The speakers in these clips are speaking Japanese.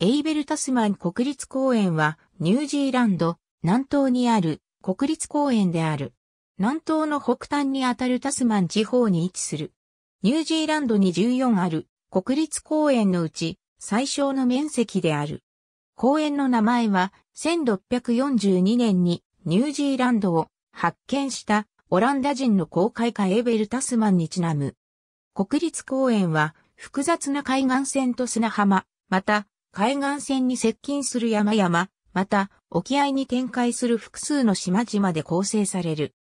エイベルタスマン国立公園はニュージーランド南東にある国立公園である。南東の北端にあたるタスマン地方に位置する。ニュージーランドに14ある国立公園のうち最小の面積である。公園の名前は1642年にニュージーランドを発見したオランダ人の公開家エイベル・タスマンにちなむ。国立公園は複雑な海岸線と砂浜、また海岸線に接近する山々、また沖合に展開する複数の島々で構成される。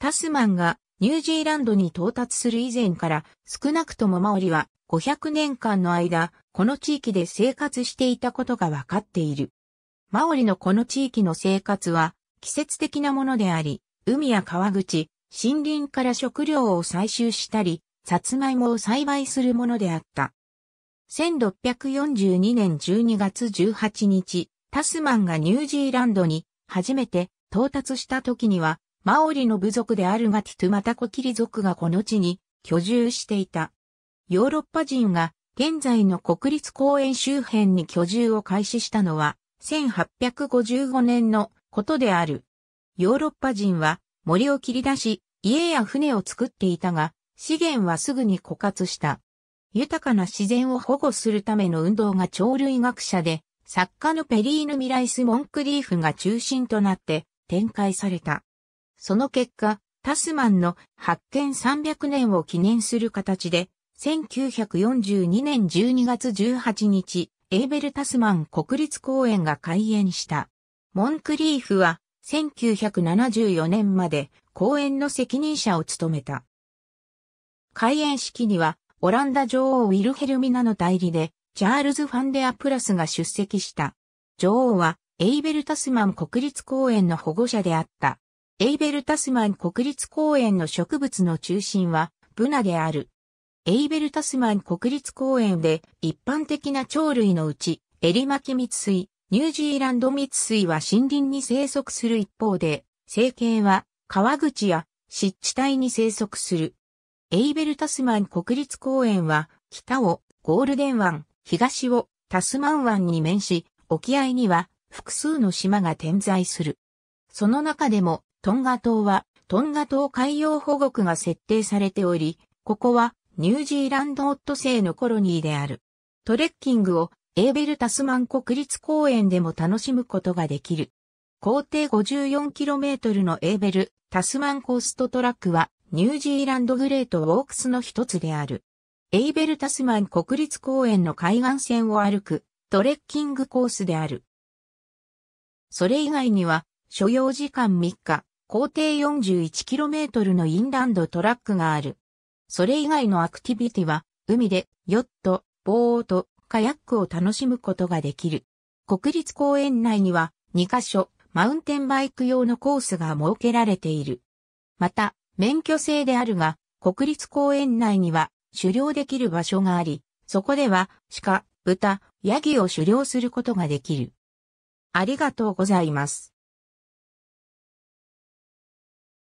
タスマンがニュージーランドに到達する以前から少なくともマオリは500年間の間、この地域で生活していたことがわかっている。マオリのこの地域の生活は季節的なものであり、海や川口、森林から食料を採集したり、サツマイモを栽培するものであった。1642年12月18日、タスマンがニュージーランドに初めて到達した時には、マオリの部族であるガティトゥマタコキリ族がこの地に居住していた。ヨーロッパ人が現在の国立公園周辺に居住を開始したのは1855年のことである。ヨーロッパ人は森を切り出し、家や船を作っていたが、資源はすぐに枯渇した。豊かな自然を保護するための運動が鳥類学者で、作家のペリーヌ・ミライス・モンクリーフが中心となって展開された。その結果、タスマンの発見300年を記念する形で、1942年12月18日、エーベル・タスマン国立公園が開園した。モンクリーフは1974年まで公園の責任者を務めた。開園式にはオランダ女王ウィルヘルミナの代理で、チャールズ・ファンデア・プラスが出席した。女王は、エイベル・タスマン国立公園の保護者であった。エイベル・タスマン国立公園の植物の中心は、ブナである。エイベル・タスマン国立公園で、一般的な鳥類のうち、エリマキ密水、ニュージーランド密水は森林に生息する一方で、成形は、川口や湿地帯に生息する。エイベル・タスマン国立公園は、北をゴールデン湾、東をタスマン湾に面し、沖合には複数の島が点在する。その中でも、トンガ島は、トンガ島海洋保護区が設定されており、ここはニュージーランドオットセイのコロニーである。トレッキングをエーベルタスマン国立公園でも楽しむことができる。高低 54km のエーベルタスマンコーストトラックはニュージーランドグレートウォークスの一つである。エイベルタスマン国立公園の海岸線を歩くトレッキングコースである。それ以外には、所要時間3日、行程 41km のインランドトラックがある。それ以外のアクティビティは、海で、ヨット、ボート、カヤックを楽しむことができる。国立公園内には、2カ所、マウンテンバイク用のコースが設けられている。また、免許制であるが、国立公園内には狩猟できる場所があり、そこでは鹿、豚、ヤギを狩猟することができる。ありがとうございます。